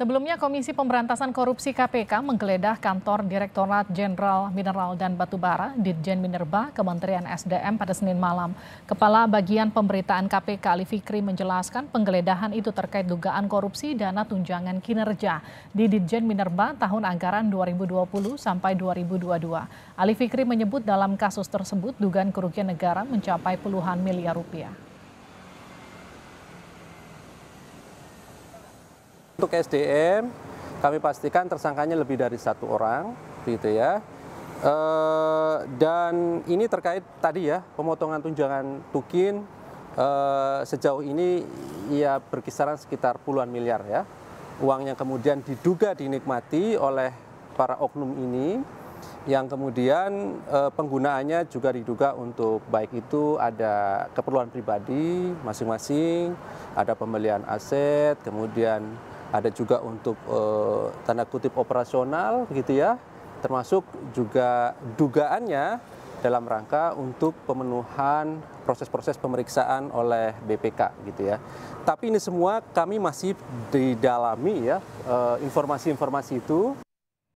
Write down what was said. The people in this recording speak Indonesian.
Sebelumnya Komisi Pemberantasan Korupsi KPK menggeledah kantor Direktorat Jenderal Mineral dan Batubara Ditjen Minerba Kementerian SDM pada Senin malam. Kepala Bagian Pemberitaan KPK Ali Fikri menjelaskan penggeledahan itu terkait dugaan korupsi dana tunjangan kinerja di Ditjen Minerba tahun anggaran 2020 sampai 2022. Ali Fikri menyebut dalam kasus tersebut dugaan kerugian negara mencapai puluhan miliar rupiah. Untuk SDM kami pastikan tersangkanya lebih dari satu orang, gitu ya. E, dan ini terkait tadi ya pemotongan tunjangan tukin e, sejauh ini ya berkisaran sekitar puluhan miliar ya. Uang yang kemudian diduga dinikmati oleh para oknum ini yang kemudian e, penggunaannya juga diduga untuk baik itu ada keperluan pribadi masing-masing, ada pembelian aset, kemudian ada juga untuk uh, tanda kutip operasional gitu ya, termasuk juga dugaannya dalam rangka untuk pemenuhan proses-proses pemeriksaan oleh BPK gitu ya. Tapi ini semua kami masih didalami ya eh, informasi-informasi itu.